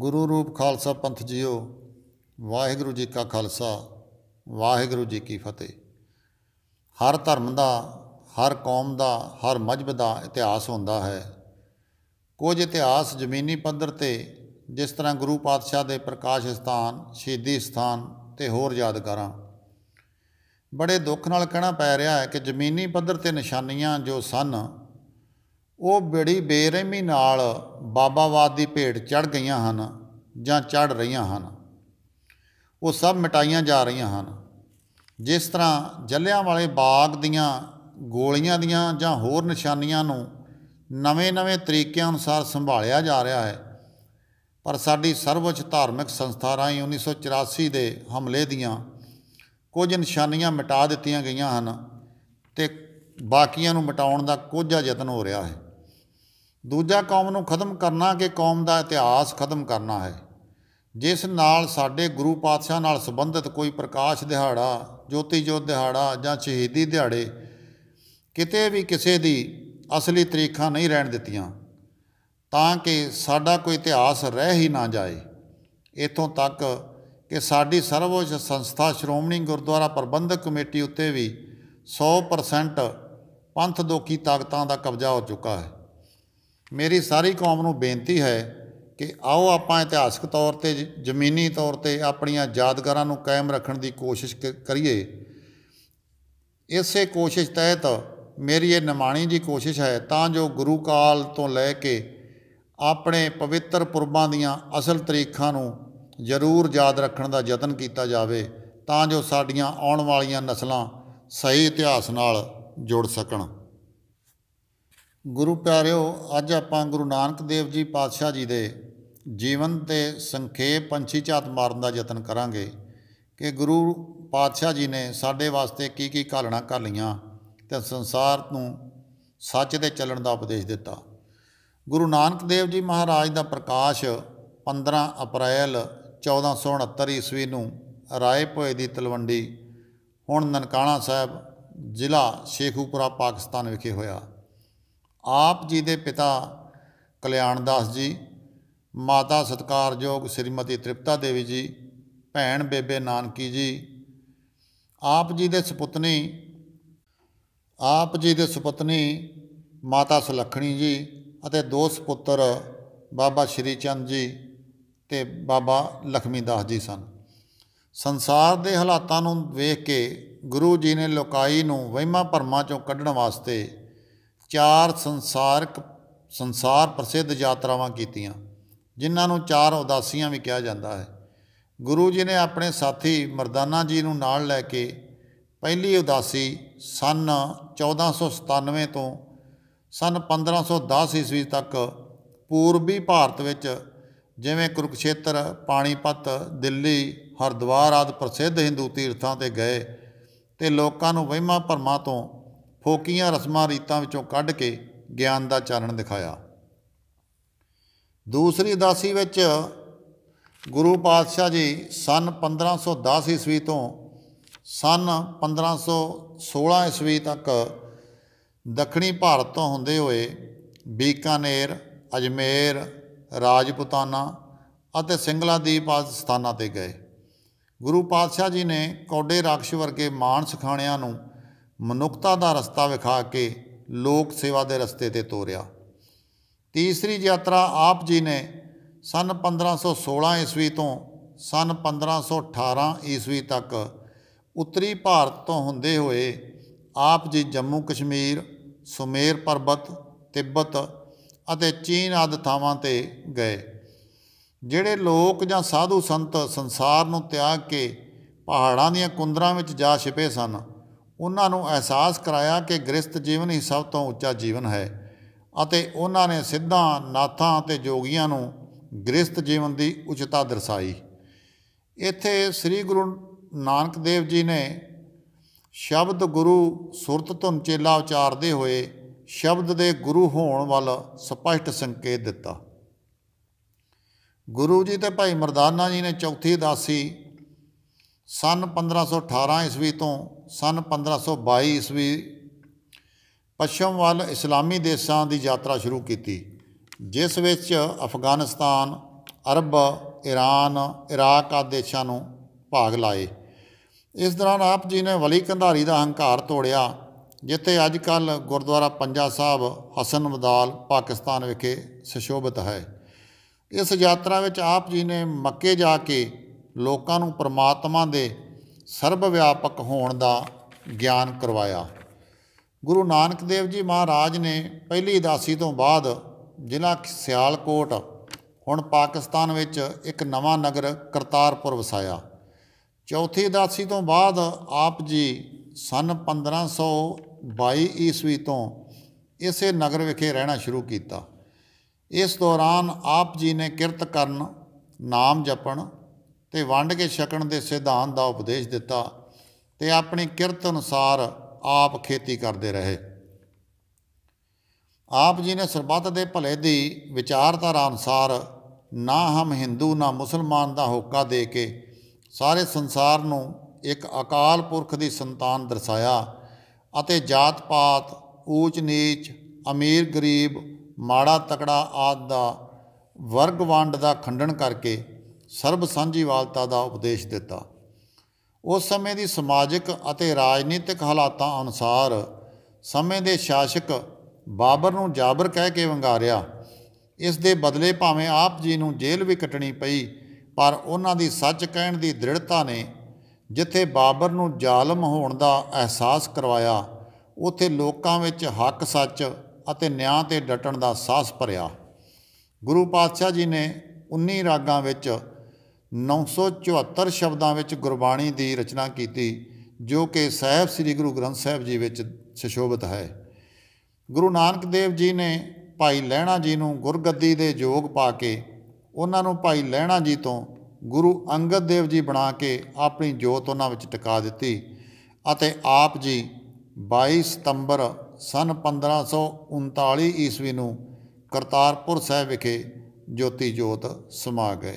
ਗੁਰੂ ਰੂਪ ਖਾਲਸਾ ਪੰਥ ਜੀਓ ਵਾਹਿਗੁਰੂ ਜੀ ਕਾ ਖਾਲਸਾ ਵਾਹਿਗੁਰੂ ਜੀ ਕੀ ਫਤਿਹ ਹਰ ਧਰਮ ਦਾ ਹਰ ਕੌਮ ਦਾ ਹਰ ਮਜਬ ਦਾ ਇਤਿਹਾਸ ਹੁੰਦਾ ਹੈ ਕੁਝ ਇਤਿਹਾਸ ਜ਼ਮੀਨੀ ਪੱਧਰ ਤੇ ਜਿਸ ਤਰ੍ਹਾਂ ਗੁਰੂ ਪਾਤਸ਼ਾਹ ਦੇ ਪ੍ਰਕਾਸ਼ ਸਥਾਨ ਸ਼ਹੀਦੀ ਸਥਾਨ ਤੇ ਹੋਰ ਯਾਦਗਾਰਾਂ ਬੜੇ ਦੁੱਖ ਨਾਲ ਕਹਿਣਾ ਪੈ ਰਿਹਾ ਹੈ ਕਿ ਜ਼ਮੀਨੀ ਪੱਧਰ ਤੇ ਨਿਸ਼ਾਨੀਆਂ ਜੋ ਸਨ ਉਹ ਬੜੀ ਬੇਰਹਿਮੀ ਨਾਲ ਬਾਬਾਵਾਦ ਦੀ ਭੇਡ ਚੜ ਗਈਆਂ ਹਨ ਜਾਂ ਚੜ ਰਹੀਆਂ ਹਨ ਉਹ ਸਭ ਮਿਟਾਈਆਂ ਜਾ ਰਹੀਆਂ ਹਨ ਜਿਸ ਤਰ੍ਹਾਂ ਜੱਲਿਆਂ ਵਾਲੇ ਬਾਗ ਦੀਆਂ ਗੋਲੀਆਂ ਦੀਆਂ ਜਾਂ ਹੋਰ ਨਿਸ਼ਾਨੀਆਂ ਨੂੰ ਨਵੇਂ-ਨਵੇਂ ਤਰੀਕਿਆਂ ਅਨੁਸਾਰ ਸੰਭਾਲਿਆ ਜਾ ਰਿਹਾ ਹੈ ਪਰ ਸਾਡੀ ਸਰਵਉੱਚ ਧਾਰਮਿਕ ਸੰਸਥਾ ਰਾਹੀਂ 1984 ਦੇ ਹਮਲੇ ਦੀਆਂ ਕੁਝ ਨਿਸ਼ਾਨੀਆਂ ਮਿਟਾ ਦਿੱਤੀਆਂ ਗਈਆਂ ਹਨ ਤੇ ਬਾਕੀਆਂ ਨੂੰ ਮਿਟਾਉਣ ਦਾ ਕੋਝਾ ਯਤਨ ਹੋ ਰਿਹਾ ਹੈ ਦੂਜਾ ਕੌਮ ਨੂੰ ਖਤਮ ਕਰਨਾ ਕਿ ਕੌਮ ਦਾ ਇਤਿਹਾਸ ਖਤਮ ਕਰਨਾ ਹੈ ਜਿਸ ਨਾਲ ਸਾਡੇ ਗੁਰੂ ਪਾਤਸ਼ਾਹ ਨਾਲ ਸੰਬੰਧਿਤ ਕੋਈ ਪ੍ਰਕਾਸ਼ ਦਿਹਾੜਾ ਜੋਤੀ ਜੋਤ ਦਿਹਾੜਾ ਜਾਂ ਸ਼ਹੀਦੀ ਦਿਹਾੜੇ ਕਿਤੇ ਵੀ ਕਿਸੇ ਦੀ ਅਸਲੀ ਤਰੀਖਾਂ ਨਹੀਂ ਰਹਿਣ ਦਿੱਤੀਆਂ ਤਾਂ ਕਿ ਸਾਡਾ ਕੋਈ ਇਤਿਹਾਸ ਰਹਿ ਹੀ ਨਾ ਜਾਏ ਇਥੋਂ ਤੱਕ ਕਿ ਸਾਡੀ ਸਰਵੋਚ ਸੰਸਥਾ ਸ਼੍ਰੋਮਣੀ ਗੁਰਦੁਆਰਾ ਪ੍ਰਬੰਧਕ ਕਮੇਟੀ ਉੱਤੇ ਵੀ 100% ਪੰਥ ਦੋਖੀ ਤਾਕਤਾਂ ਦਾ ਕਬਜ਼ਾ ਹੋ ਚੁੱਕਾ ਹੈ ਮੇਰੀ ਸਾਰੀ ਕੌਮ ਨੂੰ ਬੇਨਤੀ ਹੈ ਕਿ ਆਓ ਆਪਾਂ ਇਤਿਹਾਸਕ ਤੌਰ ਤੇ ਜ਼ਮੀਨੀ ਤੌਰ ਤੇ ਆਪਣੀਆਂ ਯਾਦਗਾਰਾਂ ਨੂੰ ਕਾਇਮ ਰੱਖਣ ਦੀ ਕੋਸ਼ਿਸ਼ ਕਰੀਏ ਇਸੇ ਕੋਸ਼ਿਸ਼ ਤਹਿਤ ਮੇਰੀ ਇਹ ਨਿਮਾਣੀ ਦੀ ਕੋਸ਼ਿਸ਼ ਹੈ ਤਾਂ ਜੋ ਗੁਰੂ ਕਾਲ ਤੋਂ ਲੈ ਕੇ ਆਪਣੇ ਪਵਿੱਤਰ ਪੁਰਬਾਂ ਦੀਆਂ ਅਸਲ ਤਰੀਖਾਂ ਨੂੰ ਜ਼ਰੂਰ ਯਾਦ ਰੱਖਣ ਦਾ ਯਤਨ ਕੀਤਾ ਜਾਵੇ ਤਾਂ ਜੋ ਸਾਡੀਆਂ ਆਉਣ ਵਾਲੀਆਂ ਨਸਲਾਂ ਸਹੀ ਇਤਿਹਾਸ ਨਾਲ ਜੁੜ ਸਕਣ ਗੁਰੂ ਪਿਆਰਿਓ ਅੱਜ ਆਪਾਂ ਗੁਰੂ ਨਾਨਕ ਦੇਵ ਜੀ ਪਾਤਸ਼ਾਹ ਜੀ ਦੇ ਜੀਵਨ ਤੇ ਸੰਖੇਪ ਪੰਛੀ ਝਾਤ ਮਾਰਨ ਦਾ ਯਤਨ ਕਰਾਂਗੇ ਕਿ ਗੁਰੂ ਪਾਤਸ਼ਾਹ ਜੀ ਨੇ ਸਾਡੇ ਵਾਸਤੇ ਕੀ ਕੀ ਘਾਲਣਾ ਕਰ ਲਈਆਂ ਤੇ ਸੰਸਾਰ ਨੂੰ ਸੱਚ ਦੇ ਚੱਲਣ ਦਾ ਉਪਦੇਸ਼ ਦਿੱਤਾ ਗੁਰੂ ਨਾਨਕ ਦੇਵ ਜੀ ਮਹਾਰਾਜ ਦਾ ਪ੍ਰਕਾਸ਼ 15 ਅਪ੍ਰੈਲ 1469 ਈਸਵੀ ਨੂੰ ਰਾਏਪੋਏ ਦੀ ਤਲਵੰਡੀ ਹੁਣ ਨਨਕਾਣਾ ਸਾਹਿਬ ਜ਼ਿਲ੍ਹਾ ਸ਼ੇਖੂਪੁਰਾ ਪਾਕਿਸਤਾਨ ਵਿਖੇ ਹੋਇਆ ਆਪ ਜੀ ਦੇ ਪਿਤਾ ਕਲਿਆਣ ਦਾਸ ਜੀ ਮਾਤਾ ਸਤਕਾਰਯੋਗ ਸ੍ਰੀਮਤੀ ਤ੍ਰਿਪਤਾ ਦੇਵੀ ਜੀ ਭੈਣ ਬੇਬੇ ਨਾਨਕੀ ਜੀ ਆਪ ਜੀ ਦੇ ਸੁਪਤਨੀ ਆਪ ਜੀ ਦੇ ਸੁਪਤਨੀ ਮਾਤਾ ਸੁਲੱਖਣੀ ਜੀ ਅਤੇ ਦੋ ਸੁਪੁੱਤਰ ਬਾਬਾ ਸ਼੍ਰੀ ਚੰਦ ਜੀ ਤੇ ਬਾਬਾ ਲਖਮੀ ਦਾਸ ਜੀ ਸਨ ਸੰਸਾਰ ਦੇ ਹਾਲਾਤਾਂ ਨੂੰ ਵੇਖ ਕੇ ਗੁਰੂ ਜੀ ਨੇ ਲੋਕਾਈ ਨੂੰ ਵਹਿਮਾਂ ਭਰਮਾਂ ਚੋਂ ਕੱਢਣ ਵਾਸਤੇ ਚਾਰ ਸੰਸਾਰਕ ਸੰਸਾਰ ਪ੍ਰਸਿੱਧ ਯਾਤਰਾਵਾਂ ਕੀਤੀਆਂ ਜਿਨ੍ਹਾਂ ਨੂੰ ਚਾਰ ਉਦਾਸੀਆਂ ਵੀ ਕਿਹਾ ਜਾਂਦਾ ਹੈ ਗੁਰੂ ਜੀ ਨੇ ਆਪਣੇ ਸਾਥੀ ਮਰਦਾਨਾ ਜੀ ਨੂੰ ਨਾਲ ਲੈ ਕੇ ਪਹਿਲੀ ਉਦਾਸੀ ਸਨ 1497 ਤੋਂ ਸਨ 1510 ਈਸਵੀ ਤੱਕ ਪੂਰਬੀ ਭਾਰਤ ਵਿੱਚ ਜਿਵੇਂ ਕੁਰਕਸ਼ੇਤਰ ਪਾਣੀਪਤ ਦਿੱਲੀ ਹਰਦੁਆਰ ਆਦਿ ਪ੍ਰਸਿੱਧ ਹਿੰਦੂ ਤੀਰਥਾਂ ਤੇ ਗਏ ਤੇ ਲੋਕਾਂ ਨੂੰ ਵਹਿਮਾਂ ਭਰਮਾਂ ਤੋਂ ਫੋਕੀਆਂ ਰਸਮਾਂ ਰੀਤਾਂ ਵਿੱਚੋਂ ਕੱਢ ਕੇ ਗਿਆਨ ਦਾ ਚਾਨਣ ਦਿਖਾਇਆ ਦੂਸਰੀ ਦਾਸੀ ਵਿੱਚ ਗੁਰੂ ਪਾਤਸ਼ਾਹ ਜੀ ਸਨ 1510 ਈਸਵੀ ਤੋਂ ਸਨ 1516 ਈਸਵੀ ਤੱਕ ਦੱਖਣੀ ਭਾਰਤ ਤੋਂ ਹੁੰਦੇ ਹੋਏ ਬੀਕਾਨੇਰ ਅਜਮੇਰ ਰਾਜਪੂਤਾਨਾ ਅਤੇ ਸਿੰਗਲਾਦੀਪ ਆਦਿ ਸਥਾਨਾਂ ਤੇ ਗਏ ਗੁਰੂ ਪਾਤਸ਼ਾਹ ਜੀ ਨੇ ਕੌਡੇ ਰਾਖਸ਼ ਵਰਗੇ ਮਾਨਸ ਖਾਣਿਆਂ ਨੂੰ ਮਨੁੱਖਤਾ ਦਾ ਰਸਤਾ ਵਿਖਾ ਕੇ ਲੋਕ ਸੇਵਾ ਦੇ ਰਸਤੇ ਤੇ ਤੋਰਿਆ ਤੀਸਰੀ ਯਾਤਰਾ ਆਪ ਜੀ ਨੇ ਸਨ 1516 ਈਸਵੀ ਤੋਂ ਸਨ 1518 ਈਸਵੀ ਤੱਕ ਉੱਤਰੀ ਭਾਰਤ ਤੋਂ ਹੁੰਦੇ ਹੋਏ ਆਪ ਜੀ ਜੰਮੂ ਕਸ਼ਮੀਰ ਸੁਮੇਰ ਪਰਬਤ ਤਿੱਬਤ ਅਤੇ ਚੀਨ ਆਦਿ ਥਾਵਾਂ ਤੇ ਗਏ ਜਿਹੜੇ ਲੋਕ ਜਾਂ ਸਾਧੂ ਸੰਤ ਸੰਸਾਰ ਨੂੰ ਤਿਆਗ ਕੇ ਪਹਾੜਾਂ ਦੀਆਂ ਕੁੰਦਰਾਂ ਵਿੱਚ ਜਾ ਛਿਪੇ ਸਨ ਉਹਨਾਂ ਨੂੰ ਅਹਿਸਾਸ ਕਰਾਇਆ ਕਿ ਗ੍ਰਸਥ ਜੀਵਨ ਹੀ ਸਭ ਤੋਂ ਉੱਚਾ ਜੀਵਨ ਹੈ ਅਤੇ ਉਹਨਾਂ ਨੇ ਸਿੱਧਾਂ ਨਾਥਾਂ ਅਤੇ ਜੋਗੀਆਂ ਨੂੰ ਗ੍ਰਸਥ ਜੀਵਨ ਦੀ ਉਚਤਾ ਦਰਸਾਈ ਇੱਥੇ ਸ੍ਰੀ ਗੁਰੂ ਨਾਨਕ ਦੇਵ ਜੀ ਨੇ ਸ਼ਬਦ ਗੁਰੂ ਸੁਰਤ ਧੁਨ ਚੇਲਾ ਉਚਾਰਦੇ ਹੋਏ ਸ਼ਬਦ ਦੇ ਗੁਰੂ ਹੋਣ ਵੱਲ ਸਪਸ਼ਟ ਸੰਕੇਤ ਦਿੱਤਾ ਗੁਰੂ ਜੀ ਤੇ ਭਾਈ ਮਰਦਾਨਾ ਜੀ ਨੇ ਚੌਥੀ ਦਾਸੀ ਸਨ 1518 ਈਸਵੀ ਤੋਂ ਸਨ 1522 ਈਸਵੀ ਪੱਛਮ ਵੱਲ ਇਸਲਾਮੀ ਦੇਸ਼ਾਂ ਦੀ ਯਾਤਰਾ ਸ਼ੁਰੂ ਕੀਤੀ ਜਿਸ ਵਿੱਚ ਅਫਗਾਨਿਸਤਾਨ ਅਰਬ ਈਰਾਨ ਇਰਾਕ ਆਦਿ ਦੇਸ਼ਾਂ ਨੂੰ ਭਾਗ ਲਾਏ ਇਸ ਦੌਰਾਨ ਆਪ ਜੀ ਨੇ ਵਲੀ ਕੰਧਾਰੀ ਦਾ ਹੰਕਾਰ ਤੋੜਿਆ ਜਿੱਥੇ ਅੱਜ ਕੱਲ ਗੁਰਦੁਆਰਾ ਪੰਜਾ ਸਾਹਿਬ ਹਸਨ ਮਦਾਲ ਪਾਕਿਸਤਾਨ ਵਿਖੇ ਸੁਸ਼ੋਭਿਤ ਹੈ ਇਸ ਯਾਤਰਾ ਵਿੱਚ ਆਪ ਜੀ ਨੇ ਮੱਕੇ ਜਾ ਕੇ ਲੋਕਾਂ ਨੂੰ ਪ੍ਰਮਾਤਮਾ ਦੇ ਸਰਬ ਵਿਆਪਕ ਹੋਣ ਦਾ ਗਿਆਨ ਕਰਵਾਇਆ ਗੁਰੂ ਨਾਨਕ ਦੇਵ ਜੀ ਮਹਾਰਾਜ ਨੇ ਪਹਿਲੀ ਉਦਾਸੀ ਤੋਂ ਬਾਅਦ ਜ਼ਿਲ੍ਹਾ ਸਿਆਲਕੋਟ ਹੁਣ ਪਾਕਿਸਤਾਨ ਵਿੱਚ ਇੱਕ ਨਵਾਂ ਨਗਰ ਕਰਤਾਰਪੁਰ ਵਸਾਇਆ ਚੌਥੀ ਉਦਾਸੀ ਤੋਂ ਬਾਅਦ ਆਪ ਜੀ ਸਨ 1522 ਈਸਵੀ ਤੋਂ ਇਸੇ ਨਗਰ ਵਿਖੇ ਰਹਿਣਾ ਸ਼ੁਰੂ ਕੀਤਾ ਇਸ ਦੌਰਾਨ ਆਪ ਜੀ ਨੇ ਕਿਰਤ ਕਰਨ ਨਾਮ ਜਪਣ ਤੇ ਵੰਡ ਕੇ ਛਕਣ ਦੇ ਸਿਧਾਂਤ ਦਾ ਉਪਦੇਸ਼ ਦਿੱਤਾ ਤੇ ਆਪਣੀ ਕਿਰਤ ਅਨੁਸਾਰ ਆਪ ਖੇਤੀ ਕਰਦੇ ਰਹੇ ਆਪ ਜੀ ਨੇ ਸਰਬੱਤ ਦੇ ਭਲੇ ਦੀ ਵਿਚਾਰਧਾਰਾ ਅਨੁਸਾਰ ਨਾ ਹਮ ਹਿੰਦੂ ਨਾ ਮੁਸਲਮਾਨ ਦਾ ਹੋਕਾ ਦੇ ਕੇ ਸਾਰੇ ਸੰਸਾਰ ਨੂੰ ਇੱਕ ਅਕਾਲ ਪੁਰਖ ਦੀ ਸੰਤਾਨ ਦਰਸਾਇਆ ਅਤੇ ਜਾਤ ਪਾਤ ਊਚ ਨੀਚ ਅਮੀਰ ਗਰੀਬ ਮਾੜਾ ਤਕੜਾ ਆਦ ਦਾ ਵਰਗ ਵੰਡ ਦਾ ਖੰਡਨ ਕਰਕੇ ਸਰਬ ਸਾਂਝੀਵਾਲਤਾ ਦਾ ਉਪਦੇਸ਼ ਦਿੱਤਾ ਉਸ ਸਮੇਂ ਦੀ ਸਮਾਜਿਕ ਅਤੇ ਰਾਜਨੀਤਿਕ ਹਾਲਾਤਾਂ ਅਨੁਸਾਰ ਸਮੇਂ ਦੇ ਸ਼ਾਸਕ ਬਾਬਰ ਨੂੰ ਜਾਬਰ ਕਹਿ ਕੇ ਵੰਗਾਰਿਆ ਇਸ ਦੇ ਬਦਲੇ ਭਾਵੇਂ ਆਪ ਜੀ ਨੂੰ ਜੇਲ੍ਹ ਵੀ ਕੱਟਣੀ ਪਈ ਪਰ ਉਹਨਾਂ ਦੀ ਸੱਚ ਕਹਿਣ ਦੀ ਦ੍ਰਿੜਤਾ ਨੇ ਜਿੱਥੇ ਬਾਬਰ ਨੂੰ ਜ਼ਾਲਮ ਹੋਣ ਦਾ ਅਹਿਸਾਸ ਕਰਵਾਇਆ ਉਥੇ ਲੋਕਾਂ ਵਿੱਚ ਹੱਕ ਸੱਚ ਅਤੇ ਨਿਆਂ ਤੇ ਡਟਣ ਦਾ ਸਾਹਸ ਭਰਿਆ ਗੁਰੂ ਪਾਤਸ਼ਾਹ ਜੀ ਨੇ 19 ਰਾਗਾਂ ਵਿੱਚ 974 ਸ਼ਬਦਾਂ ਵਿੱਚ ਗੁਰਬਾਣੀ ਦੀ ਰਚਨਾ ਕੀਤੀ ਜੋ ਕਿ ਸਹਿਬ ਸ੍ਰੀ ਗੁਰੂ ਗ੍ਰੰਥ ਸਾਹਿਬ ਜੀ ਵਿੱਚ ਸੁਸ਼ੋਭਿਤ ਹੈ ਗੁਰੂ ਨਾਨਕ ਦੇਵ ਜੀ ਨੇ ਭਾਈ ਲਹਿਣਾ ਜੀ ਨੂੰ ਗੁਰਗੱਦੀ ਦੇ ਯੋਗ ਪਾ ਕੇ ਉਹਨਾਂ ਨੂੰ ਭਾਈ ਲਹਿਣਾ ਜੀ ਤੋਂ ਗੁਰੂ ਅੰਗਦ ਦੇਵ ਜੀ ਬਣਾ ਕੇ ਆਪਣੀ ਜੋਤ ਉਹਨਾਂ ਵਿੱਚ ਟਿਕਾ ਦਿੱਤੀ ਅਤੇ ਆਪ ਜੀ 22 ਸਤੰਬਰ ਸਨ 1539 ਈਸਵੀ ਨੂੰ ਕਰਤਾਰਪੁਰ ਸਾਹਿਬ ਵਿਖੇ ਜੋਤੀ ਜੋਤ ਸਮਾ ਗਏ